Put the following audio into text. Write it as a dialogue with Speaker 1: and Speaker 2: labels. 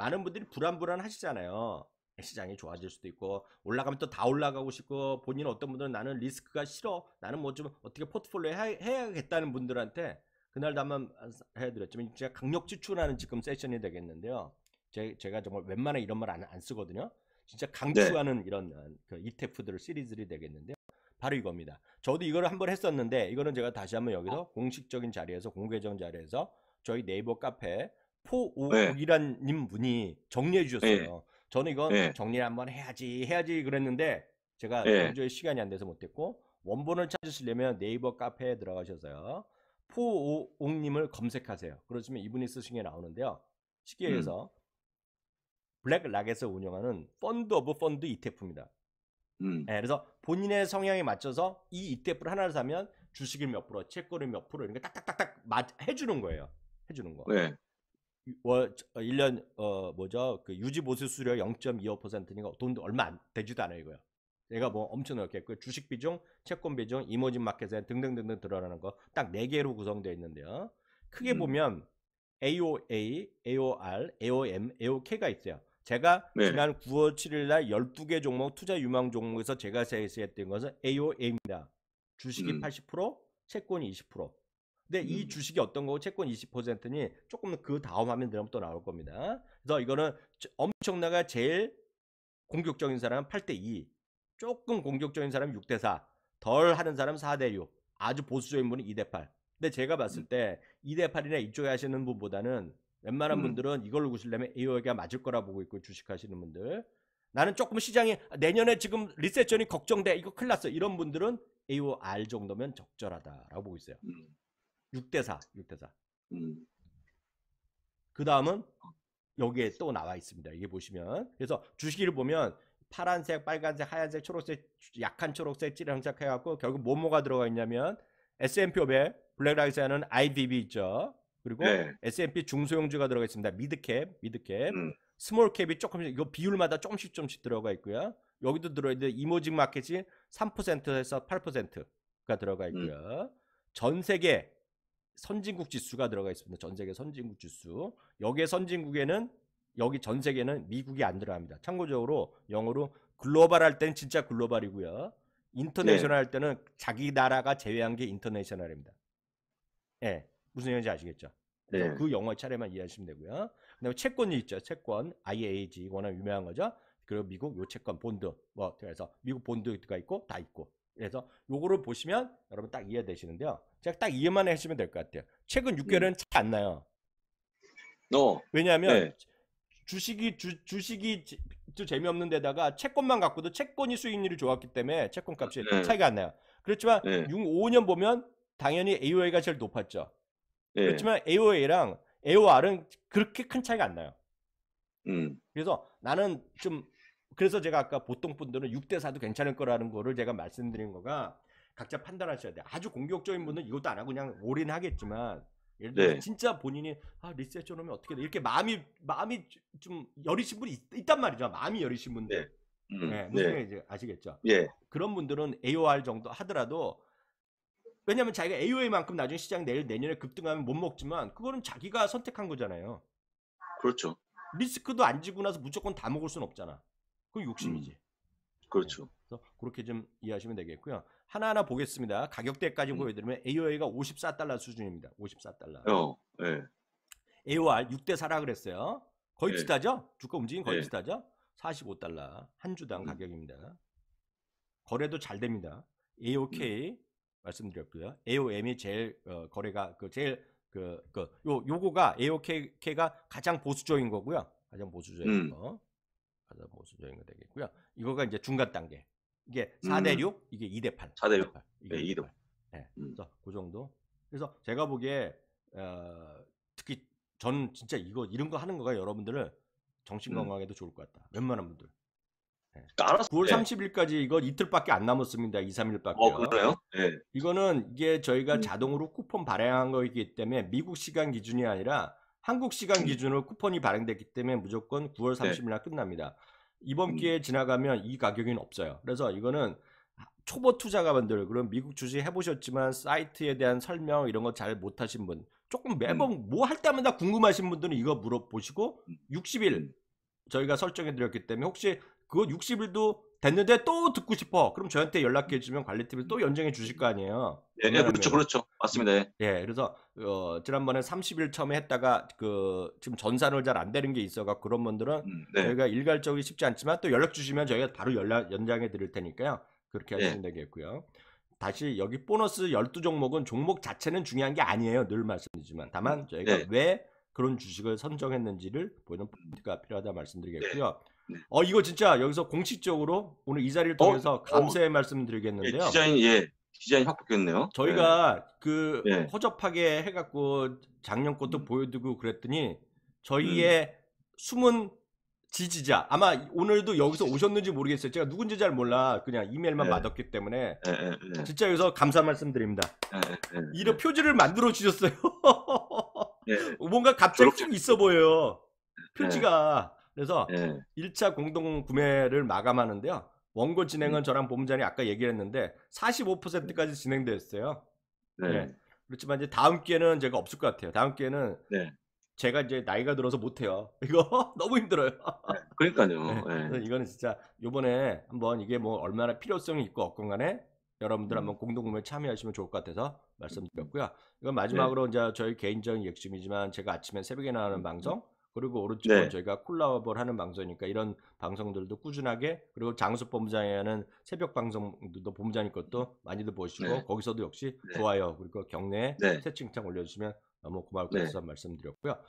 Speaker 1: 많은 분들이 불안불안하시잖아요. 예, 시장이 좋아질 수도 있고 올라가면 또 다 올라가고 싶고 본인 어떤 분들은 나는 리스크가 싫어 나는 뭐 좀 어떻게 포트폴리오 해야, 해야겠다는 분들한테 그날 다만 해드렸지만 제가 강력 추천하는 지금 세션이 되겠는데요. 제, 제가 정말 웬만한 이런 말 안 안 쓰거든요. 진짜 강추하는 네. 이런 어, 그 ETF들 시리즈들이 되겠는데요. 바로 이겁니다. 저도 이걸 한번 했었는데 이거는 제가 다시 한번 여기서 아. 공식적인 자리에서 공개적인 자리에서 저희 네이버 카페 네. 포오이란 님 분이 정리해 예. 주셨어요. 저는 이건 네. 정리를 한번 해야지 해야지 그랬는데 제가 네. 예. 도저 시간이 안 돼서 못했고 원본을 찾으시려면 네이버 카페에 들어가셔서요. 포오옥님을 검색하세요. 그러시면 이분이 쓰신 게 나오는데요. 쉽게 음. 얘기해서 음. 블랙락에서 운영하는 펀드 오브 펀드 ETF입니다. 음. 네, 그래서 본인의 성향에 맞춰서 이 ETF를 하나를 사면 주식을몇 프로, 채권을몇 프로 이런 게 딱딱딱딱 맞, 해주는 거예요. 해주는 거. 네. 월 1년 어, 어 뭐죠? 그 유지 보수 수료 0.25%니까 돈 얼마 안 되지도 않아요, 이거요. 얘가 뭐 엄청 넓겠고 주식 비중, 채권 비중, 이머진 마켓에 등등등등 들어가는 거 딱 네 개로 구성되어 있는데요. 크게 음. 보면 AOA, AOR, AOM, AOK가 있어요. 제가 네. 지난 9월 7일 날 12개 종목 투자 유망 종목에서 제가 제시했던 것은 AOA입니다. 주식이 음. 80%, 채권이 20%. 근데 이 음. 주식이 어떤 거고 채권 20%니 조금 그 다음 화면 들어가면 또 나올 겁니다. 그래서 이거는 엄청나게 제일 공격적인 사람은 8대 2, 조금 공격적인 사람은 6대 4, 덜 하는 사람 4대 6, 아주 보수적인 분은 2대 8. 근데 제가 봤을 음. 때 2대 8이나 이쪽에 하시는 분보다는 웬만한 음. 분들은 이걸로 구실려면 AO가 맞을 거라 보고 있고 주식하시는 분들 나는 조금 시장이 내년에 지금 리셋전이 걱정돼 이거 큰일 났어 이런 분들은 AOR 정도면 적절하다라고 보고 있어요. 음. 6대 4, 6대 4. 음. 그 다음은 여기에 또 나와 있습니다. 이게 보시면 그래서 주식을 보면 파란색, 빨간색, 하얀색, 초록색, 약한 초록색 찌렁짝 해갖고 결국 뭐 뭐가 들어가 있냐면 S&P 500, 블랙락에서는 IDB 있죠. 그리고 네. S&P 중소형주가 들어가 있습니다. 미드캡, 미드캡, 음. 스몰캡이 조금씩 이거 비율마다 조금씩 조금씩 들어가 있고요. 여기도 들어있는데 이모직 마켓이 3%에서 8%가 들어가 있고요. 음. 전 세계 선진국 지수가 들어가 있습니다. 전 세계 선진국 지수. 여기에 선진국에는 여기 전 세계는 미국이 안 들어갑니다. 참고적으로 영어로 글로벌 할 때는 진짜 글로벌이고요. 인터내셔널 네. 할 때는 자기 나라가 제외한 게 인터내셔널입니다. 예. 네, 무슨 얘기인지 아시겠죠? 네. 그 영어 차례만 이해하시면 되고요. 그다음에 채권이 있죠. 채권 IAG 워낙 유명한 거죠. 그리고 미국 요 채권 본드 뭐 그래서 미국 본드가 있고 다 있고 그래서 요거를 보시면 여러분 딱 이해되시는데요. 제가 딱 이해만 해주시면 될 것 같아요. 최근 6개월은 음. 차안 나요. 어. 왜냐하면 네. 주식이 주, 주식이 제, 재미없는 데다가 채권만 갖고도 채권이 수익률이 좋았기 때문에 채권 값이 네. 차이가 안 나요. 그렇지만 네. 6, 5년 보면 당연히 AOA가 제일 높았죠. 네. 그렇지만 AOA랑 AOR은 그렇게 큰 차이가 안 나요. 음. 그래서 나는 좀 그래서 제가 아까 보통 분들은 6대 4도 괜찮을 거라는 거를 제가 말씀드린 거가 각자 판단하셔야 돼요. 아주 공격적인 분은 이것도 안 하고 그냥 올인하겠지만 예를 들어 네. 진짜 본인이 아 리셋해놓으면 어떻게 돼 이렇게 마음이 마음이 좀 여리신 분이 있, 단 말이죠. 마음이 여리신 분들. 네. 음, 네, 네. 아시겠죠? 예. 그런 분들은 AOR 정도 하더라도 왜냐면 하 자기가 AOA만큼 나중에 시장 내일 내년에 급등하면 못 먹지만 그거는 자기가 선택한 거잖아요. 그렇죠. 리스크도 안 지고 나서 무조건 다 먹을 수는 없잖아. 그 욕심이지. 음, 그렇죠. 네. 그래서 그렇게 좀 이해하시면 되겠고요. 하나하나 보겠습니다. 가격대까지 음. 보여드리면 AOA가 54달러 수준입니다. 54달러. 어, 네. 예. AOR 6대 사라 그랬어요. 거의 네. 비슷하죠? 주가 움직임 거의 네. 비슷하죠? 45달러 한 주당 음. 가격입니다. 거래도 잘 됩니다. AOK 음. 말씀드렸고요. AOM이 제일 어, 거래가 그 제일 그, 그, 요, 요거가 AOK가 가장 보수적인 거고요. 가장 보수적인 음. 거. 가장 보수적인 거 되겠고요. 이거가 이제 중간 단계. 이게 4대 6, 음. 이게 2대 8. 4대 6. 8, 이게 네, 2대 8. 네. 음. 그래서 그 정도. 그래서 제가 보기에 어, 특히 저는 진짜 이거 이런 거 하는 거가 여러분들을 정신 건강에도 음. 좋을 것 같다. 웬만한 분들. 네. 그러니까 알았어. 9월 30일까지 이거 이틀밖에 안 남았습니다. 2, 3일밖에. 어, 그래요? 네. 이거는 이게 저희가 음. 자동으로 쿠폰 발행한 거이기 때문에 미국 시간 기준이 아니라 한국 시간 음. 기준으로 쿠폰이 발행됐기 때문에 무조건 9월 30일날 네. 끝납니다. 이번 음. 기회에 지나가면 이 가격은 없어요. 그래서 이거는 초보 투자가분들 그럼 미국 주식 해보셨지만 사이트에 대한 설명 이런 거 잘 못하신 분 조금 매번 음. 뭐할 때마다 궁금하신 분들은 이거 물어보시고 60일 음. 음. 저희가 설정해 드렸기 때문에 혹시 그거 60일도 됐는데 또 듣고 싶어. 그럼 저한테 연락해 주면 관리팀을 또 연장해 주실 거 아니에요. 예, 예 그렇죠, 그렇죠. 맞습니다. 예. 예 그래서 어, 지난번에 30일 처음에 했다가 그 지금 전산을 잘 안 되는 게 있어가 그런 분들은 음, 네. 저희가 일괄적이 쉽지 않지만 또 연락 주시면 저희가 바로 연락 연장해 드릴 테니까요. 그렇게 예. 하시면 예. 되겠고요. 다시 여기 보너스 12종목은 종목 자체는 중요한 게 아니에요. 늘 말씀드리지만 다만 음, 저희가 네. 왜 그런 주식을 선정했는지를 보는 포인트가 필요하다 말씀드리겠고요. 네. 네. 어 이거 진짜 여기서 공식적으로 오늘 이 자리를 어, 통해서 어? 감사의 어. 말씀 드리겠는데요. 예, 디자인 예 디자인 확바뀌네요 저희가 예. 그 예. 허접하게 해갖고 작년 것도 음. 보여드리고 그랬더니 저희의 음. 숨은 지지자 아마 오늘도 여기서 오셨는지 모르겠어요. 제가 누군지 잘 몰라 그냥 이메일만 예. 받았기 때문에 예. 예, 예. 진짜 여기서 감사 말씀드립니다. 예, 이런 표지를 만들어 주셨어요. 뭔가 갑자기 좀 있어 보여요. 표지가 그래서 네. 예. 1차 공동 구매를 마감하는데요. 원고 진행은 음. 저랑 보험자이 아까 얘기했는데 를 45%까지 진행되었어요. 네. 네. 그렇지만 이제 다음 기회는 제가 없을 것 같아요. 다음 기회는 네. 제가 이제 나이가 들어서 못해요. 이거 너무 힘들어요. 네. 그러니까요. 네. 이거는 진짜 요번에 한번 이게 뭐 얼마나 필요성이 있고 없건 간에 여러분들 음. 한번 공동구매 참여하시면 좋을 것 같아서 음. 말씀드렸고요. 이건 네. 마지막으로 이제 저희 개인적인 욕심이지만 제가 아침에 새벽에 나가는 방송 그리고 오른쪽은 네. 저희가 콜라보를 하는 방송이니까 이런 방송들도 꾸준하게 그리고 장수 본부장에 하는 새벽 방송도 들 본부장님 것도 많이들 보시고 네. 거기서도 역시 네. 좋아요 그리고 경례에 네. 채팅창 올려주시면 너무 고마울 것 네. 같아서 말씀드렸고요.